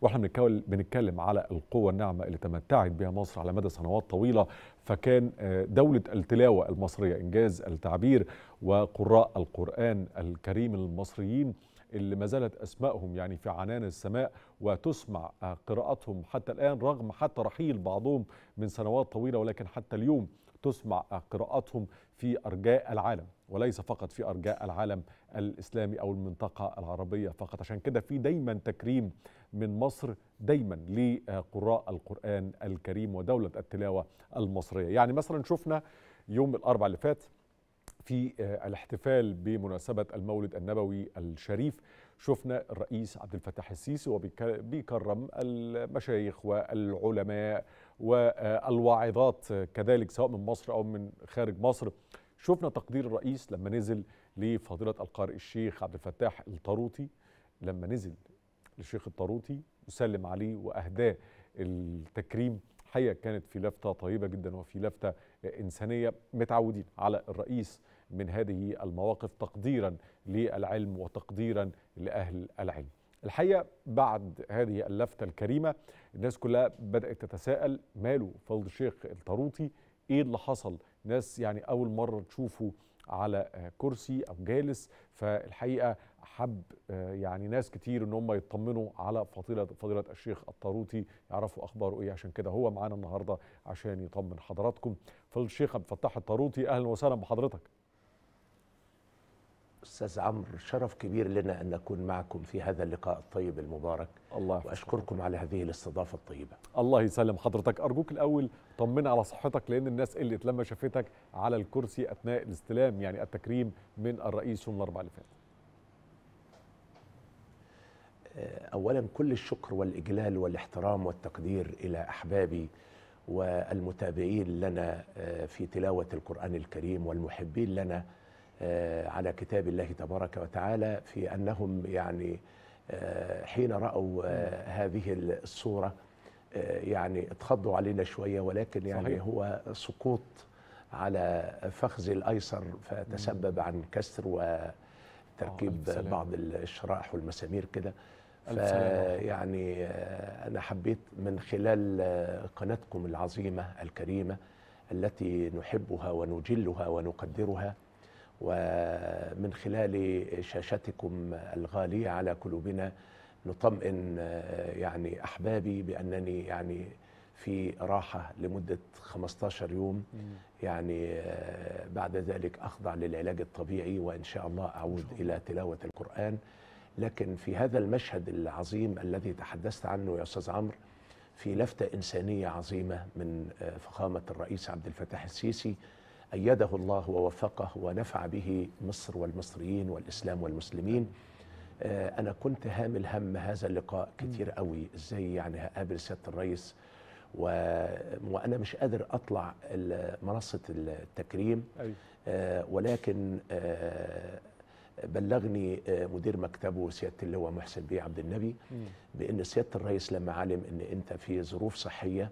واحنا بنتكلم على القوة الناعمة اللي تمتعت بها مصر على مدى سنوات طويلة فكان آه، دولة التلاوة المصرية إنجاز التعبير وقراء القرآن الكريم المصريين اللي ما زالت أسمائهم يعني في عنان السماء وتسمع آه، قراءتهم حتى الآن رغم حتى رحيل بعضهم من سنوات طويلة ولكن حتى اليوم تسمع قراءاتهم في أرجاء العالم وليس فقط في أرجاء العالم الإسلامي أو المنطقة العربية فقط عشان كده في دايما تكريم من مصر دايما لقراء القرآن الكريم ودولة التلاوة المصرية يعني مثلا شفنا يوم الأربع اللي فات في الاحتفال بمناسبة المولد النبوي الشريف شفنا الرئيس عبد الفتاح السيسي وبيكرم المشايخ والعلماء والواعظات كذلك سواء من مصر أو من خارج مصر شفنا تقدير الرئيس لما نزل لفضيلة القارئ الشيخ عبد الفتاح الطاروطي لما نزل للشيخ الطاروطي وسلم عليه وأهداه التكريم حقيقة كانت في لفتة طيبة جدا وفي لفتة إنسانية متعودين على الرئيس من هذه المواقف تقديرا للعلم وتقديرا لأهل العلم الحقيقة بعد هذه اللفتة الكريمة الناس كلها بدأت تتساءل ماله فضل الشيخ الطروطي ايه اللي حصل ناس يعني أول مرة تشوفه على كرسي أو جالس فالحقيقة حب آه، يعني ناس كتير ان هم يطمنوا على فضيله فضيله الشيخ الطاروطي يعرفوا اخباره ايه عشان كده هو معانا النهارده عشان يطمن حضراتكم فالشيخ عبد الفتاح الطاروطي اهلا وسهلا بحضرتك أستاذ عمرو شرف كبير لنا أن نكون معكم في هذا اللقاء الطيب المبارك الله وأشكركم على هذه الاستضافة الطيبة الله يسلم حضرتك أرجوك الأول طمنا على صحتك لأن الناس قلت لما شافتك على الكرسي أثناء الاستلام يعني التكريم من الرئيس يوم الأربعاء اللي فات آه، أولا كل الشكر والإجلال والاحترام والتقدير إلى أحبابي والمتابعين لنا آه، في تلاوة القرآن الكريم والمحبين لنا آه، على كتاب الله تبارك وتعالى في أنهم يعني آه، حين رأوا آه، هذه الصورة يعني اتخضوا علينا شوية ولكن يعني صحيح. هو سقوط على فخذ الأيسر فتسبب عن كسر وتركيب بعض الشرايح والمسامير كده يعني أنا حبيت من خلال قناتكم العظيمة الكريمة التي نحبها ونجلها ونقدرها ومن خلال شاشتكم الغالية على قلوبنا نطمئن آه، يعني أحبابي بأنني يعني في راحة لمدة 15 يوم يعني آه، بعد ذلك أخضع للعلاج الطبيعي وإن شاء الله أعود إلى تلاوة القرآن لكن في هذا المشهد العظيم الذي تحدثت عنه يا أستاذ عمرو في لفتة إنسانية عظيمة من آه، فخامة الرئيس عبد الفتاح السيسي أيده الله ووفقه ونفع به مصر والمصريين والإسلام والمسلمين آه، أنا كنت هامل هم هذا اللقاء كتير قوي إزاي يعني هقابل سيادة الرئيس و... وأنا مش قادر أطلع منصة التكريم أيوة. آه، ولكن آه، بلغني مدير مكتبه سياده اللواء محسن بيه عبد النبي بان سياده الرئيس لما علم ان انت في ظروف صحيه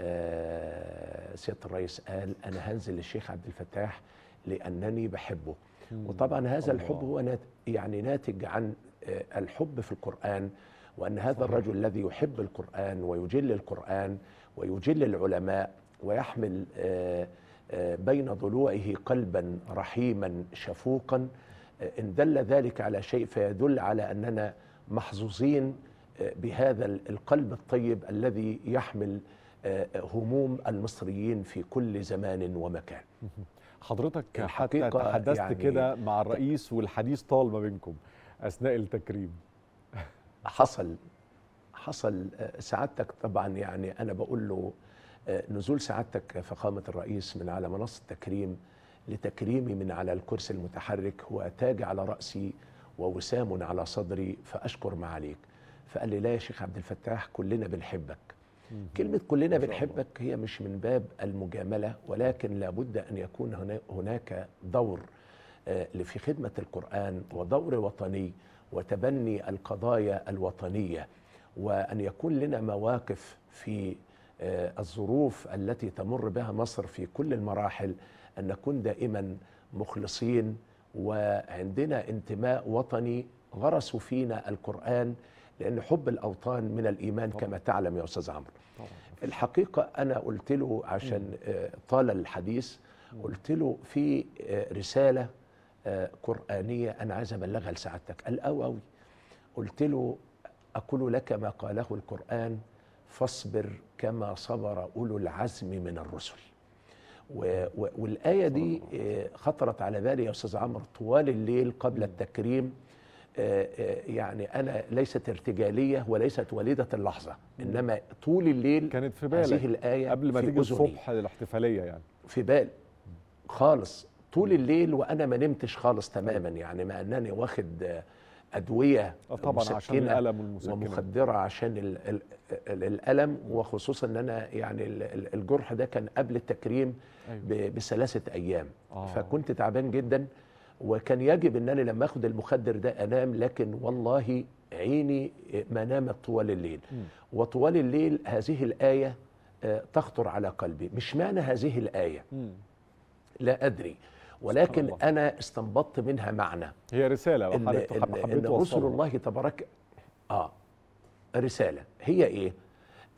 آه، سياده الرئيس قال انا هنزل للشيخ عبد الفتاح لانني بحبه وطبعا هذا الله. الحب هو نات يعني ناتج عن آه، الحب في القرآن وأن هذا صحيح. الرجل الذي يحب القرآن ويجل القرآن ويجل العلماء ويحمل آه، بين ضلوعه قلبا رحيما شفوقا إن دل ذلك على شيء فيدل على أننا محظوظين بهذا القلب الطيب الذي يحمل هموم المصريين في كل زمان ومكان حضرتك حتى تحدثت يعني كده مع الرئيس والحديث طال ما بينكم اثناء التكريم حصل حصل آه، سعادتك طبعا يعني انا بقول له آه، نزول سعادتك فخامه الرئيس من على منصه التكريم لتكريمي من على الكرسي المتحرك هو تاج على راسي ووسام على صدري فاشكر معاليك فقال لي لا يا شيخ عبد الفتاح كلنا بنحبك كلمة كلنا بنحبك هي مش من باب المجاملة ولكن لابد أن يكون هناك دور آه، في خدمة القرآن ودور وطني وتبني القضايا الوطنية وأن يكون لنا مواقف في آه، الظروف التي تمر بها مصر في كل المراحل أن نكون دائما مخلصين وعندنا انتماء وطني غرسوا فينا القرآن لأن حب الأوطان من الإيمان طبعا. كما تعلم يا أستاذ عمرو الحقيقة أنا قلت له عشان آه، طال الحديث قلت له في آه، رسالة آه، قرآنية أنا عايز أبلغها لسعادتك قال أو قلت له أقول لك ما قاله القرآن فاصبر كما صبر أولو العزم من الرسل والآية دي خطرت على بالي يا أستاذ عمرو طوال الليل قبل التكريم آه، آه، يعني انا ليست ارتجاليه وليست وليده اللحظه انما طول الليل كانت في بالك هذه الايه قبل ما تيجي الصبح الاحتفاليه يعني في بال خالص طول الليل وانا ما نمتش خالص تماما يعني مع انني واخد ادويه آه، طبعا عشان الالم والمسكنه ومخدره عشان الـ الـ الـ الالم وخصوصا ان انا يعني الجرح ده كان قبل التكريم أيوة. بثلاثه ايام آه. فكنت تعبان جدا وكان يجب ان انا لما اخد المخدر ده انام لكن والله عيني ما نامت طوال الليل وطوال الليل هذه الايه آه، تخطر على قلبي مش معنى هذه الايه لا ادري ولكن انا استنبطت منها معنى هي رساله وحضرتك حبيت ان رسل الله تبارك اه رساله هي ايه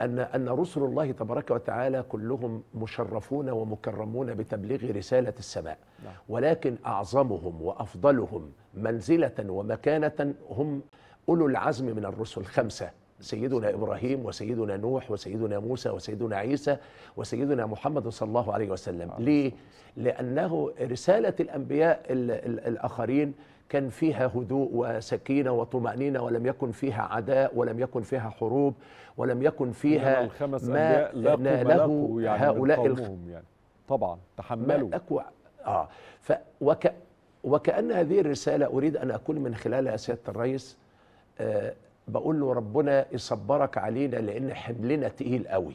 أن أن رسل الله تبارك وتعالى كلهم مشرفون ومكرمون بتبليغ رسالة السماء نعم. ولكن أعظمهم وأفضلهم منزلة ومكانة هم أولو العزم من الرسل خمسة سيدنا إبراهيم وسيدنا نوح وسيدنا موسى وسيدنا عيسى وسيدنا محمد صلى الله عليه وسلم ليه؟ لأنه رسالة الأنبياء الآخرين كان فيها هدوء وسكينة وطمأنينة ولم يكن فيها عداء ولم يكن فيها حروب ولم يكن فيها الخمس ما ناله يعني هؤلاء يعني. طبعا تحملوا أكو... آه ف... وك... وكأن هذه الرسالة أريد أن أكون من خلالها سيادة الرئيس آه بقول له ربنا يصبرك علينا لأن حملنا تقيل قوي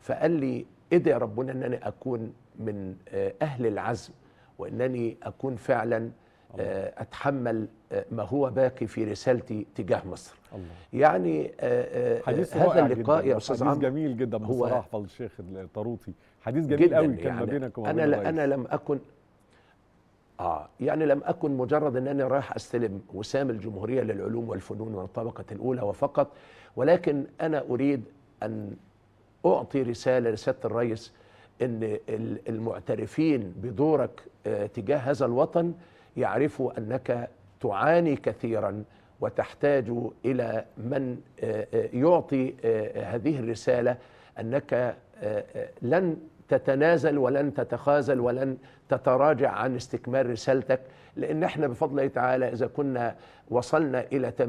فقال لي ادعي ربنا أن أنا أكون من آه، أهل العزم وأنني أكون فعلاً آه، اتحمل آه، ما هو باقي في رسالتي تجاه مصر الله. يعني آه، حديث هذا اللقاء يا استاذ عمرو حديث جميل جدا بصراحه فضل الشيخ الطاروطي حديث جميل قوي كان يعني ما بينك وما انا بين انا لم اكن اه يعني لم اكن مجرد انني رايح استلم وسام الجمهوريه للعلوم والفنون والطبقه الاولى وفقط ولكن انا اريد ان اعطي رساله لسياده الرئيس ان المعترفين بدورك تجاه هذا الوطن يعرفوا انك تعاني كثيرا وتحتاج الى من آه، آه، يعطي آه، هذه الرساله انك لن تتنازل ولن تتخاذل ولن تتراجع عن استكمال رسالتك لان احنا بفضل الله تعالى اذا كنا وصلنا الى 80%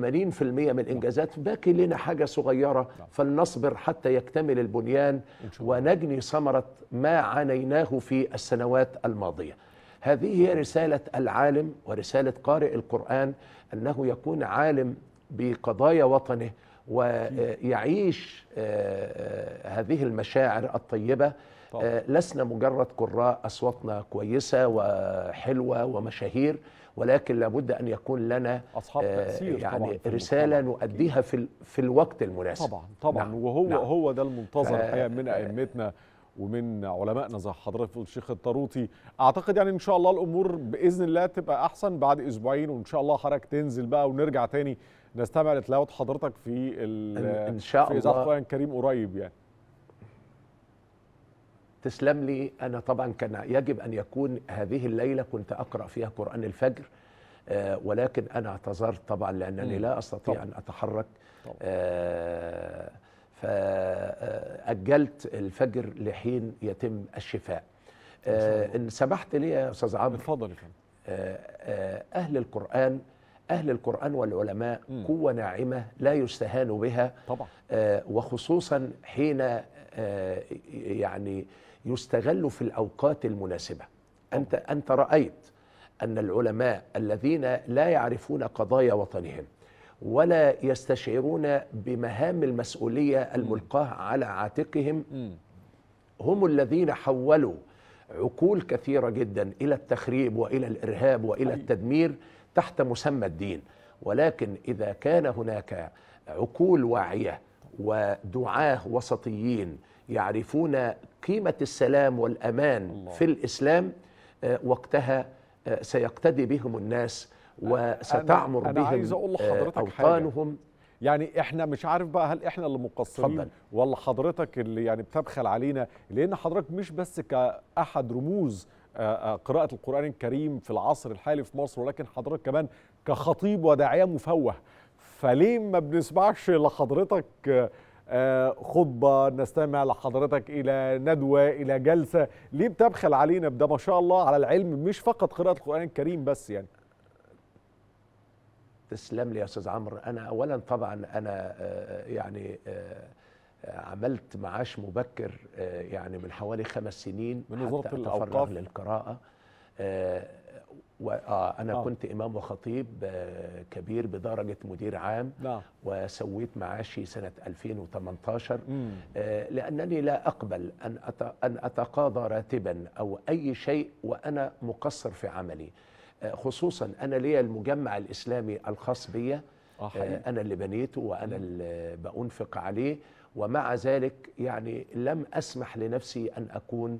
من الانجازات باقي لنا حاجه صغيره نعم. فلنصبر حتى يكتمل البنيان ونجني ثمره ما عانيناه في السنوات الماضيه هذه هي رسالة العالم ورسالة قارئ القرآن أنه يكون عالم بقضايا وطنه ويعيش آه، آه، هذه المشاعر الطيبة آه، لسنا مجرد قراء أصواتنا كويسة وحلوة ومشاهير ولكن لابد أن يكون لنا أصحاب تأثير يعني طبعاً رسالة نؤديها في, في الوقت المناسب طبعا طبعا نعم. وهو نعم. هو ده المنتظر الحقيقة من أئمتنا ومن علمائنا زي حضرتك الشيخ الطاروطي اعتقد يعني ان شاء الله الامور باذن الله تبقى احسن بعد اسبوعين وان شاء الله حضرتك تنزل بقى ونرجع تاني نستمع لتلاوه حضرتك في ان شاء في اذاعه القران الكريم قريب يعني تسلم لي انا طبعا كان يجب ان يكون هذه الليله كنت اقرا فيها قران الفجر آه ولكن انا اعتذرت طبعا لانني لا استطيع طبعا. ان اتحرك طبعا. آه فأجلت الفجر لحين يتم الشفاء إن آه، سمحت لي يا أستاذ عمرو اتفضل آه، آه، أهل القرآن أهل القرآن والعلماء قوة ناعمة لا يستهان بها طبعا وخصوصا حين يعني يستغل في الأوقات المناسبة أنت أنت رأيت أن العلماء الذين لا يعرفون قضايا وطنهم ولا يستشعرون بمهام المسؤولية الملقاة على عاتقهم هم الذين حولوا عقول كثيرة جدا إلى التخريب وإلى الإرهاب وإلى التدمير تحت مسمى الدين ولكن إذا كان هناك عقول واعية ودعاه وسطيين يعرفون قيمة السلام والأمان الله. في الإسلام آه، وقتها آه، سيقتدي بهم الناس وستعمر أنا بهم أنا عايز أقول آه، لحضرتك أوطانهم حاجة. يعني احنا مش عارف بقى هل احنا اللي مقصرين فضل. ولا حضرتك اللي يعني بتبخل علينا لان حضرتك مش بس كاحد رموز آه، آه، قراءة القرآن الكريم في العصر الحالي في مصر ولكن حضرتك كمان كخطيب وداعية مفوه فليه ما بنسمعش لحضرتك خطبة نستمع لحضرتك إلى ندوة إلى جلسة ليه بتبخل علينا بده ما شاء الله على العلم مش فقط قراءة القرآن الكريم بس يعني تسلم لي يا استاذ عمرو انا اولا طبعا انا آه، آه، يعني آه، عملت معاش مبكر يعني من حوالي خمس سنين من وزاره الاوقاف للقراءه انا آه. كنت امام وخطيب كبير بدرجه مدير عام لا. نعم. وسويت معاشي سنه 2018 مم. لانني لا اقبل ان ان اتقاضى راتبا او اي شيء وانا مقصر في عملي آه، خصوصا انا ليا المجمع الاسلامي الخاص بيا آه، آه، انا اللي بنيته وانا اللي بانفق عليه ومع ذلك يعني لم اسمح لنفسي ان اكون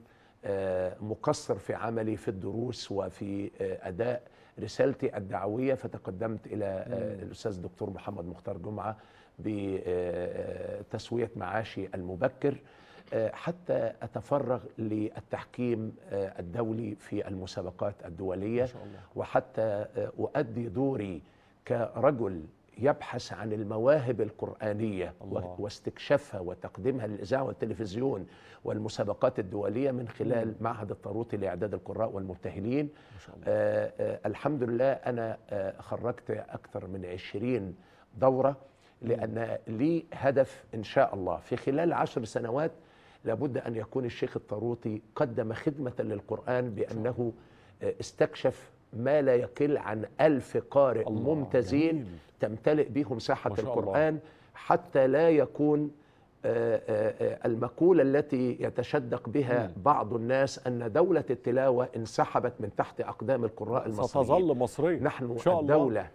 مقصر في عملي في الدروس وفي اداء رسالتي الدعويه فتقدمت الى الاستاذ الدكتور محمد مختار جمعه بتسويه معاشي المبكر آه، حتى أتفرغ للتحكيم آه، الدولي في المسابقات الدولية وحتى آه، أؤدي دوري كرجل يبحث عن المواهب القرآنية الله. واستكشافها وتقديمها للإذاعة والتلفزيون والمسابقات الدولية من خلال مم. معهد الطاروطي لإعداد القراء والمبتهلين آآ آآ الحمد لله أنا خرجت أكثر من عشرين دورة لأن لي هدف إن شاء الله في خلال عشر سنوات لابد أن يكون الشيخ الطاروطي قدم خدمة للقرآن بأنه آه، استكشف ما لا يقل عن ألف قارئ ممتازين جميل. تمتلئ بهم ساحة القرآن الله. حتى لا يكون آه، آه، المقولة التي يتشدق بها بعض الناس أن دولة التلاوة انسحبت من تحت أقدام القراء المصريين ستظل مصرية نحن إن شاء الله. الدولة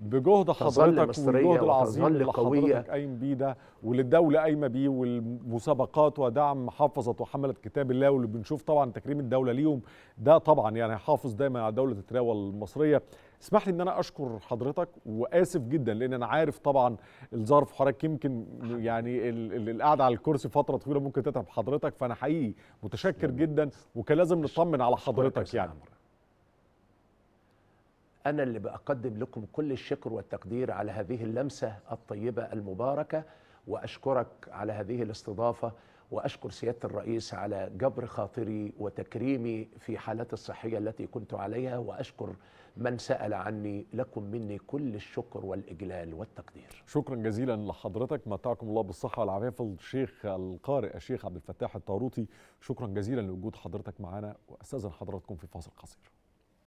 بجهد حضرتك والجهد العظيم اللي حضرتك قايم بيه ده وللدولة قايمة بيه والمسابقات ودعم حافظة وحملت كتاب الله واللي بنشوف طبعا تكريم الدولة ليهم ده طبعا يعني حافظ دايما على دولة التراوة المصرية اسمح لي ان انا اشكر حضرتك واسف جدا لان انا عارف طبعا الظرف حضرتك يمكن يعني القعده على الكرسي فتره طويله ممكن تتعب حضرتك فانا حقيقي متشكر جدا وكان لازم نطمن على حضرتك يعني أنا اللي بقدم لكم كل الشكر والتقدير على هذه اللمسة الطيبة المباركة وأشكرك على هذه الاستضافة وأشكر سيادة الرئيس على جبر خاطري وتكريمي في حالات الصحية التي كنت عليها وأشكر من سأل عني لكم مني كل الشكر والإجلال والتقدير شكرا جزيلا لحضرتك متعكم الله بالصحة والعافية في الشيخ القارئ الشيخ عبد الفتاح الطاروطي شكرا جزيلا لوجود حضرتك معنا وأستاذن حضراتكم في فاصل قصير